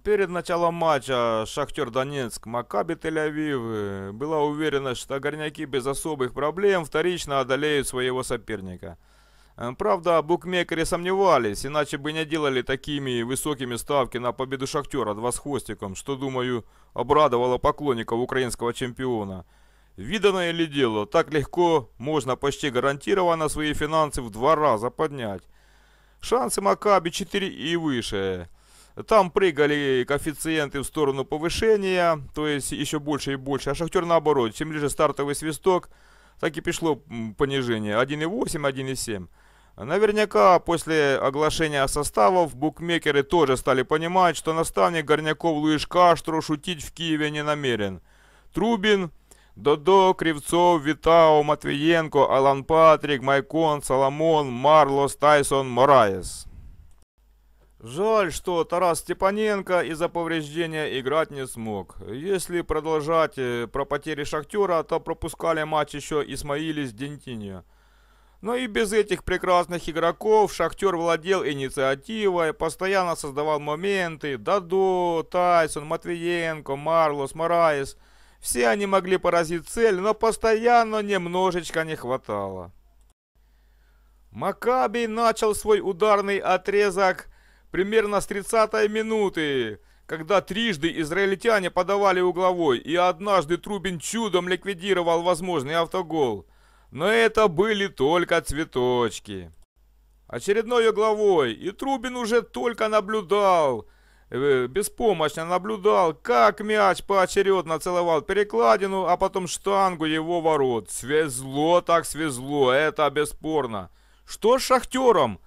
Перед началом матча Шахтер Донецк Макаби Тель-Авив была уверена, что горняки без особых проблем вторично одолеют своего соперника. Э, правда, букмекеры сомневались, иначе бы не делали такими высокими ставки на победу Шахтера два с хвостиком, что, думаю, обрадовало поклонников украинского чемпиона. Виданное ли дело, так легко можно почти гарантированно свои финансы в два раза поднять. Шансы Макаби 4 и выше – там прыгали коэффициенты в сторону повышения, то есть еще больше и больше. А Шахтер наоборот, чем ближе стартовый свисток, так и пришло понижение. 1,8, 1,7. Наверняка после оглашения составов букмекеры тоже стали понимать, что наставник Горняков Луиш Каштро шутить в Киеве не намерен. Трубин, Додо, Кривцов, Витао, Матвиенко, Алан Патрик, Майкон, Соломон, Марлос, Тайсон, Мораес. Жаль, что Тарас Степаненко из-за повреждения играть не смог. Если продолжать э, про потери Шахтера, то пропускали матч еще Исмаили с Дентиньо. Но и без этих прекрасных игроков Шахтер владел инициативой, постоянно создавал моменты. Дадо, Тайсон, Матвиенко, Марлос, Мораес. Все они могли поразить цель, но постоянно немножечко не хватало. Макаби начал свой ударный отрезок примерно с 30 минуты, когда трижды израильтяне подавали угловой, и однажды Трубин чудом ликвидировал возможный автогол. Но это были только цветочки. Очередной угловой, и Трубин уже только наблюдал, э, беспомощно наблюдал, как мяч поочередно целовал перекладину, а потом штангу его ворот. Свезло так свезло, это бесспорно. Что с шахтером?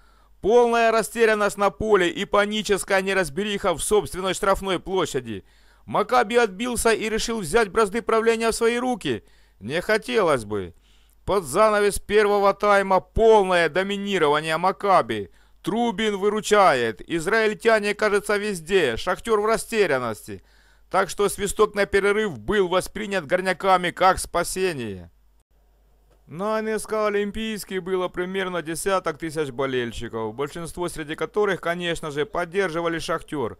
Полная растерянность на поле и паническая неразбериха в собственной штрафной площади. Макаби отбился и решил взять бразды правления в свои руки. Не хотелось бы. Под занавес первого тайма полное доминирование Макаби. Трубин выручает. Израильтяне, кажется, везде. Шахтер в растерянности. Так что свисток на перерыв был воспринят горняками как спасение. На Олимпийский было примерно десяток тысяч болельщиков, большинство среди которых, конечно же, поддерживали «Шахтер».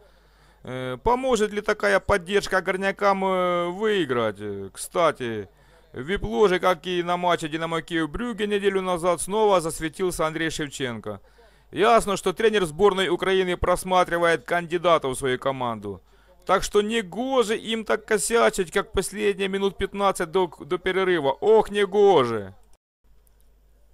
Э, поможет ли такая поддержка горнякам э, выиграть? Кстати, в вип-ложе, как и на матче «Динамо Киев» Брюге неделю назад, снова засветился Андрей Шевченко. Ясно, что тренер сборной Украины просматривает кандидатов в свою команду – так что не гоже им так косячить, как последние минут 15 до, до перерыва. Ох, не гоже.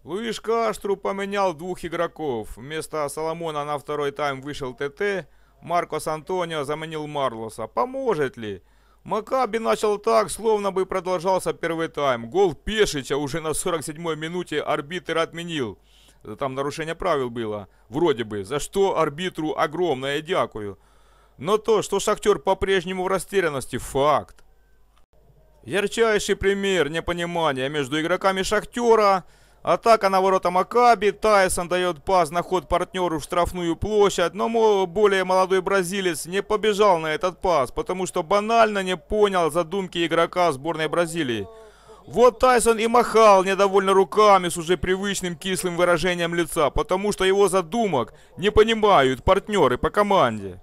Луиш Каштру поменял двух игроков. Вместо Соломона на второй тайм вышел ТТ. Маркос Антонио заменил Марлоса. Поможет ли? Макаби начал так, словно бы продолжался первый тайм. Гол Пешича уже на 47-й минуте арбитр отменил. Там нарушение правил было, вроде бы, за что арбитру огромное дякую. Но то, что Шахтер по-прежнему в растерянности, факт. Ярчайший пример непонимания между игроками Шахтера. Атака на ворота Макаби. Тайсон дает пас на ход партнеру в штрафную площадь. Но более молодой бразилец не побежал на этот пас, потому что банально не понял задумки игрока сборной Бразилии. Вот Тайсон и махал недовольно руками с уже привычным кислым выражением лица, потому что его задумок не понимают партнеры по команде.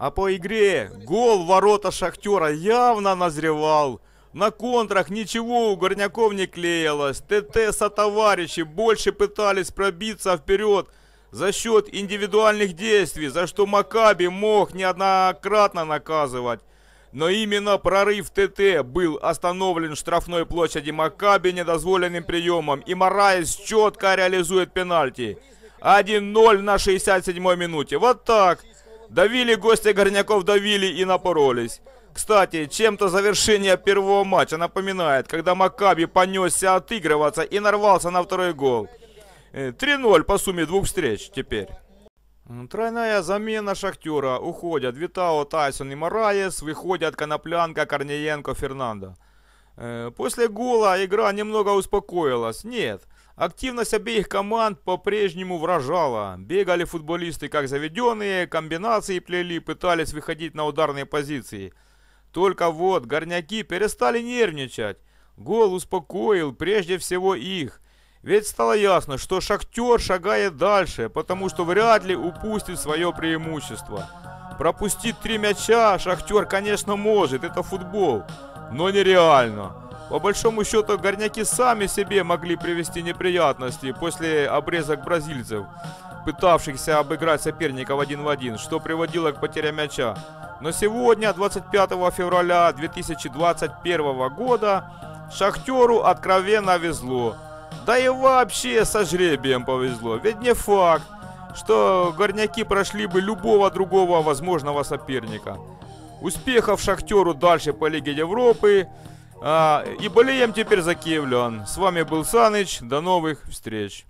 А по игре гол ворота Шахтера явно назревал. На контрах ничего у горняков не клеилось. ТТ сотоварищи больше пытались пробиться вперед за счет индивидуальных действий, за что Макаби мог неоднократно наказывать. Но именно прорыв ТТ был остановлен штрафной площади Макаби недозволенным приемом, и Мораес четко реализует пенальти. 1-0 на 67-й минуте. Вот так. Давили гости горняков, давили и напоролись. Кстати, чем-то завершение первого матча напоминает, когда Макаби понесся отыгрываться и нарвался на второй гол. 3-0 э, по сумме двух встреч теперь. Тройная замена Шахтера. Уходят Витао, Тайсон и Мораес. Выходят Коноплянка, Корниенко, Фернандо. Э, после гола игра немного успокоилась. Нет, активность обеих команд по-прежнему вражала. Бегали футболисты как заведенные, комбинации плели, пытались выходить на ударные позиции. Только вот горняки перестали нервничать. Гол успокоил прежде всего их. Ведь стало ясно, что шахтер шагает дальше, потому что вряд ли упустит свое преимущество. Пропустить три мяча Шахтер, конечно, может, это футбол, но нереально. По большому счету, горняки сами себе могли привести неприятности после обрезок бразильцев, пытавшихся обыграть соперников один в один, что приводило к потере мяча. Но сегодня, 25 февраля 2021 года, Шахтеру откровенно везло. Да и вообще со жребием повезло, ведь не факт, что горняки прошли бы любого другого возможного соперника. Успехов Шахтеру дальше по Лиге Европы. А, и болеем теперь за Киевлян. С вами был Саныч. До новых встреч.